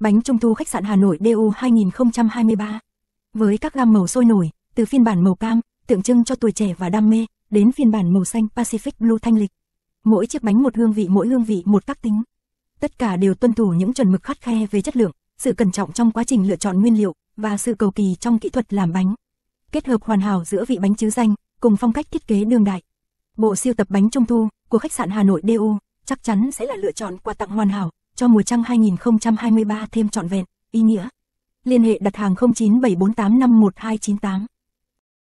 Bánh trung thu khách sạn Hà Nội DU 2023 Với các gam màu sôi nổi, từ phiên bản màu cam, tượng trưng cho tuổi trẻ và đam mê, đến phiên bản màu xanh Pacific Blue thanh lịch. Mỗi chiếc bánh một hương vị mỗi hương vị một các tính. Tất cả đều tuân thủ những chuẩn mực khắt khe về chất lượng, sự cẩn trọng trong quá trình lựa chọn nguyên liệu và sự cầu kỳ trong kỹ thuật làm bánh. Kết hợp hoàn hảo giữa vị bánh chứ danh cùng phong cách thiết kế đương đại. Bộ siêu tập bánh trung thu của khách sạn Hà Nội DU chắc chắn sẽ là lựa chọn quà tặng hoàn hảo cho mùa trăng 2023 thêm trọn vẹn, ý nghĩa. Liên hệ đặt hàng 0974851298